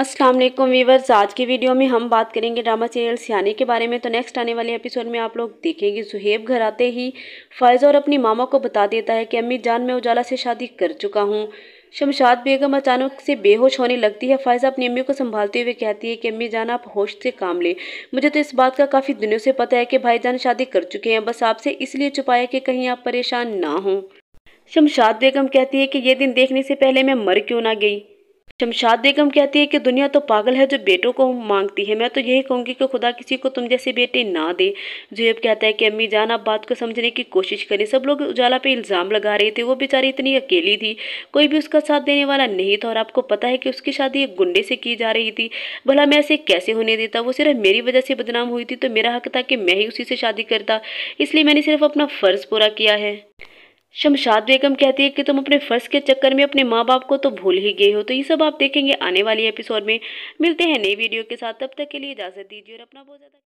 अस्सलाम वालेकुम वीवर्स आज की वीडियो में हम बात करेंगे ड्रामा सीरियल सियाने के बारे में तो नेक्स्ट आने वाले एपिसोड में आप लोग देखेंगे सुहेब घर आते ही फैज़ और अपनी मामा को बता देता है कि अम्मी जान मैं उजाला से शादी कर चुका हूँ शमशाद बेगम अचानक से बेहोश होने लगती है फ़ायज़ा अपनी अम्मी को संभालते हुए कहती है कि अम्मी जान आप होश से काम लें मुझे तो इस बात का काफ़ी दिनों से पता है कि जान शादी कर चुके हैं बस आपसे इसलिए छुपाया कि कहीं आप परेशान ना हों शमशाद बेगम कहती है कि ये दिन देखने से पहले मैं मर क्यों ना गई शमशाद बेगम कहती है कि दुनिया तो पागल है जो बेटों को मांगती है मैं तो यही कहूँगी कि खुदा किसी को तुम जैसे बेटे ना दे जुहेब कहता है कि अम्मी जान आप बात को समझने की कोशिश करें सब लोग उजाला पे इल्ज़ाम लगा रहे थे वो बेचारी इतनी अकेली थी कोई भी उसका साथ देने वाला नहीं था और आपको पता है कि उसकी शादी एक गुंडे से की जा रही थी भला मैं ऐसे कैसे होने देता वो सिर्फ मेरी वजह से बदनाम हुई थी तो मेरा हक था कि मैं ही उसी से शादी करता इसलिए मैंने सिर्फ अपना फ़र्ज़ पूरा किया है शमशाद बेगम कहती है कि तुम अपने फ़र्ज के चक्कर में अपने माँ बाप को तो भूल ही गए हो तो ये सब आप देखेंगे आने वाली एपिसोड में मिलते हैं नई वीडियो के साथ तब तक के लिए इजाज़त दीजिए और अपना बहुत ज़्यादा